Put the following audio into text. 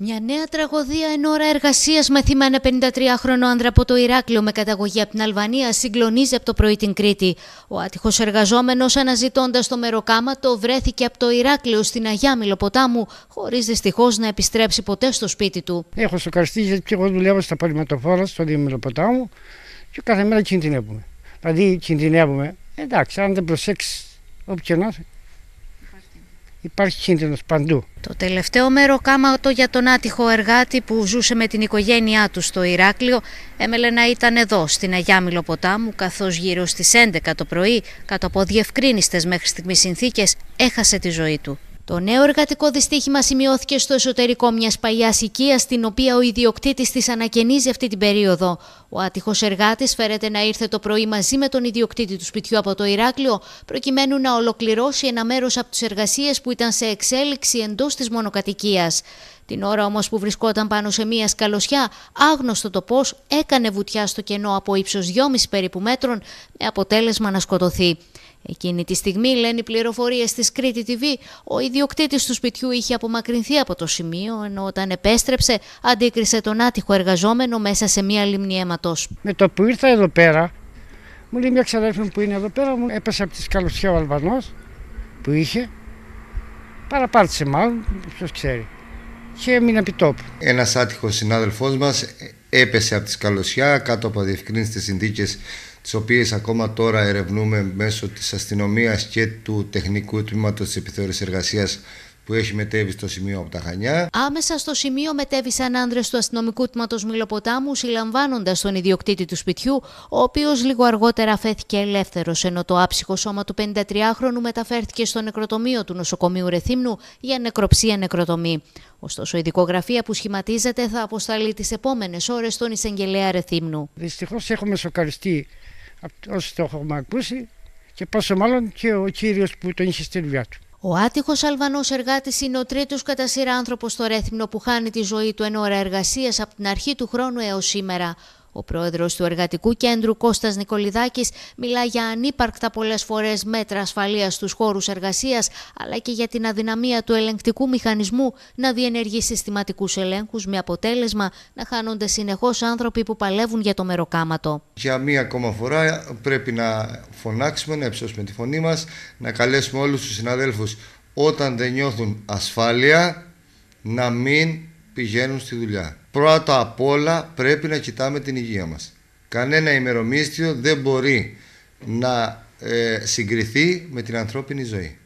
Μια νέα τραγωδία εν ώρα εργασίας με θύμα ένα 53χρονο άνδρα από το Ηράκλειο με καταγωγή από την Αλβανία συγκλονίζει από το πρωί την Κρήτη. Ο άτυχος εργαζόμενος, αναζητώντας το μεροκάματο, βρέθηκε από το Ηράκλειο στην Αγιά Μιλοποτάμου, χωρίς δυστυχώς να επιστρέψει ποτέ στο σπίτι του. Έχω στο σοκαριστεί γιατί εγώ δουλεύω στα παλιματοφόρα στο Δήμο Μιλοποτάμου και κάθε μέρα κινδυνεύουμε. Δηλαδή κινδυνεύουμε. Εντάξει, αν δεν προσέξεις, όποιον υπάρχει κίνδυνος παντού. Το τελευταίο μέρο κάματο για τον άτυχο εργάτη που ζούσε με την οικογένειά του στο Ηράκλειο έμελε να ήταν εδώ στην Αγιά Μιλοποτάμου καθώς γύρω στις 11 το πρωί κάτω από διευκρίνηστες μέχρι στιγμής συνθήκες, έχασε τη ζωή του. Το νέο εργατικό δυστύχημα σημειώθηκε στο εσωτερικό μιας παλιάς οικίας, την οποία ο ιδιοκτήτης της ανακαινίζει αυτή την περίοδο. Ο άτυχος εργάτης φέρεται να ήρθε το πρωί μαζί με τον ιδιοκτήτη του σπιτιού από το Ηράκλειο, προκειμένου να ολοκληρώσει ένα μέρος από τις εργασίες που ήταν σε εξέλιξη εντός της μονοκατοικίας. Την ώρα όμως που βρισκόταν πάνω σε μία σκαλωσιά, άγνωστο το πώς έκανε βουτιά στο κενό από ύψος 2,5 περίπου μέτρων, με αποτέλεσμα να σκοτωθεί. Εκείνη τη στιγμή, λένε οι πληροφορίες τη Κρήτη TV, ο ιδιοκτήτης του σπιτιού είχε απομακρυνθεί από το σημείο, ενώ όταν επέστρεψε, αντίκρισε τον άτυχο εργαζόμενο μέσα σε μία λιμνή αίματος. Με το που ήρθα εδώ πέρα, μου λέει μια ξαδέρφη που είναι εδώ πέρα, μου έπεσε από τη σκαλωσιά ο Αλβανός που είχε. Παραπάρτησε μάλλον, ποιος ξέρει. Και έμεινε επί τόπου. Ένας άτυχος συνάδελφός μας έπεσε από τη σκαλωσιά κάτω από διευκρίνηστες συνθήκες τις οποίες ακόμα τώρα ερευνούμε μέσω της αστυνομίας και του τεχνικού τμήματος της επιθεώρησης εργασίας που έχει μετέβει στο σημείο από τα Χανιά. Άμεσα στο σημείο μετέβησαν άνδρες του αστυνομικού τμήματος Μιλοποτάμου, συλλαμβάνοντας τον ιδιοκτήτη του σπιτιού, ο οποίος λίγο αργότερα φέθηκε ελεύθερος, ενώ το άψυχο σώμα του 53χρονου μεταφέρθηκε στο νεκροτομείο του νοσοκομείου Ρεθύμνου για νεκροψία νεκροτομή. Ωστόσο, η δικογραφία που σχηματίζεται θα αποσταλεί τις επόμενες ώρες στον εισαγγελέα Ρεθύμνου. Δυστυχώς έχουμε σοκαριστεί όσοι το έχουμε ακούσει και πόσο μάλλον και ο κύριος που τον είχε στη δουλειά του. Ο άτυχος Αλβανός εργάτης είναι ο τρίτος κατά σειρά άνθρωπος στο Ρέθμνο που χάνει τη ζωή του εν ώρα εργασίας από την αρχή του χρόνου έως σήμερα. Ο πρόεδρος του Εργατικού Κέντρου Κώστας Νικολιδάκης μιλά για ανύπαρκτα πολλές φορές μέτρα ασφαλείας στους χώρους εργασίας, αλλά και για την αδυναμία του ελεγκτικού μηχανισμού να διενεργεί συστηματικούς ελέγχους με αποτέλεσμα να χάνονται συνεχώς άνθρωποι που παλεύουν για το μεροκάματο. Για μία ακόμα φορά πρέπει να φωνάξουμε, να υψώσουμε τη φωνή μας, να καλέσουμε όλους τους συναδέλφους όταν δεν νιώθουν ασφάλεια να μην πηγαίνουν στη δουλειά. Πρώτα απ' όλα πρέπει να κοιτάμε την υγεία μας. Κανένα ημερομίσθιο δεν μπορεί να ε, συγκριθεί με την ανθρώπινη ζωή.